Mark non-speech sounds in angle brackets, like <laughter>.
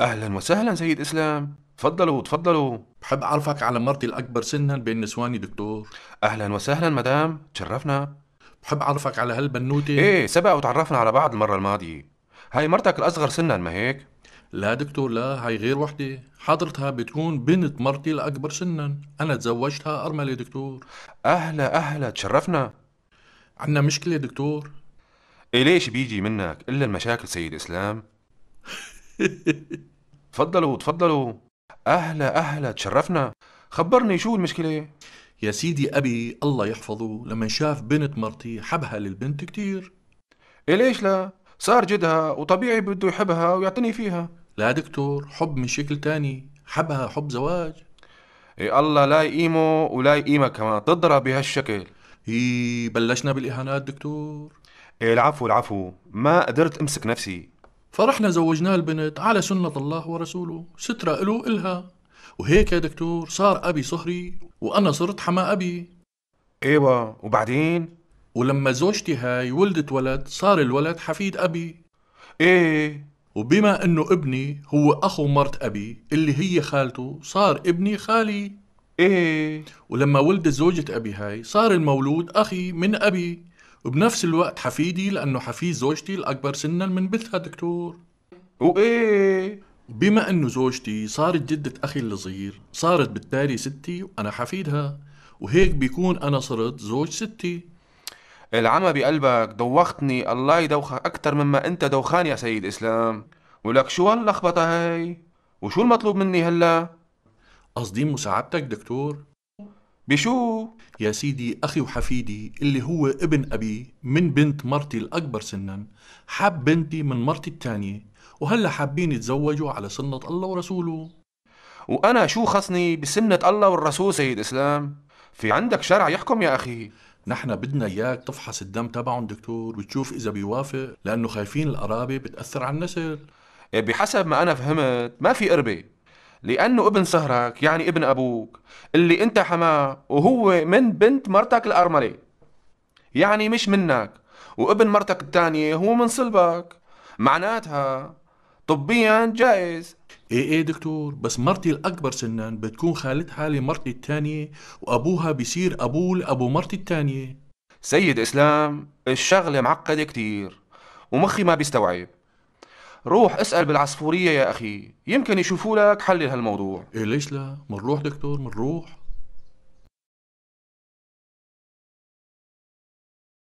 اهلا وسهلا سيد اسلام تفضلوا تفضلوا بحب أعرفك على مرتي الأكبر سنا بين نسواني دكتور اهلا وسهلا مدام تشرفنا بحب أعرفك على هالبنوتة ايه سبق وتعرفنا على بعض المره الماضيه هاي مرتك الاصغر سنا ما هيك لا دكتور لا هاي غير وحدة حضرتها بتكون بنت مرتي الأكبر سنا أنا تزوجتها أرملة دكتور اهلا اهلا تشرفنا عنا مشكلة دكتور إيه ليش بيجي منك الا المشاكل سيد اسلام <laughs> <laughs> تفضلوا تفضلوا اهلا اهلا تشرفنا خبرني شو المشكله يا سيدي ابي الله يحفظه لما شاف بنت مرتي حبها للبنت كتير إيه، ليش لا صار جدها وطبيعي بده يحبها ويعتني فيها لا دكتور حب من شكل تاني حبها حب زواج إيه الله لا يقيمه ولا يقيمه كمان تضرب بهالشكل إيه بلشنا بالإهانات دكتور إيه العفو العفو ما قدرت أمسك نفسي فرحنا زوجناه البنت على سنة الله ورسوله سترة إله إلها وهيك يا دكتور صار أبي صهري وأنا صرت حما أبي ايوه وبعدين ولما زوجتي هاي ولدت ولد صار الولد حفيد أبي ايه وبما انه ابني هو اخو مرت ابي اللي هي خالته صار ابني خالي ايه ولما ولدت زوجة ابي هاي صار المولود اخي من ابي وبنفس الوقت حفيدي لانه حفيد زوجتي الاكبر سنا من بنتها دكتور وايه بما انه زوجتي صارت جدة اخي الصغير صارت بالتالي ستي وانا حفيدها وهيك بيكون انا صرت زوج ستي العمى بقلبك دوختني الله يدوخك اكثر مما انت دوخان يا سيد اسلام ولك شو هاللخبطه هاي وشو المطلوب مني هلا قصدي مساعدتك دكتور بشو؟ يا سيدي أخي وحفيدي اللي هو ابن أبي من بنت مرتي الأكبر سنا حب بنتي من مرتي الثانية وهلا حابين يتزوجوا على سنة الله ورسوله وأنا شو خصني بسنة الله والرسول سيد إسلام؟ في عندك شرع يحكم يا أخي نحن بدنا إياك تفحص الدم تبعهم دكتور وتشوف إذا بيوافق لأنه خايفين القرابة بتأثر على النسل إيه، بحسب ما أنا فهمت ما في قربة لأنه ابن صهرك يعني ابن أبوك اللي أنت حماه وهو من بنت مرتك الأرملة يعني مش منك وابن مرتك الثانية هو من صلبك معناتها طبيا جائز ايه ايه دكتور بس مرتي الاكبر سنا بتكون خالتها لمرتي الثانيه وابوها بيصير ابوه لابو مرتي الثانيه سيد اسلام الشغله معقده كتير ومخي ما بيستوعب روح اسأل بالعصفورية يا أخي يمكن يشوفوا لك حل لهالموضوع إيه ليش لا؟ منروح دكتور منروح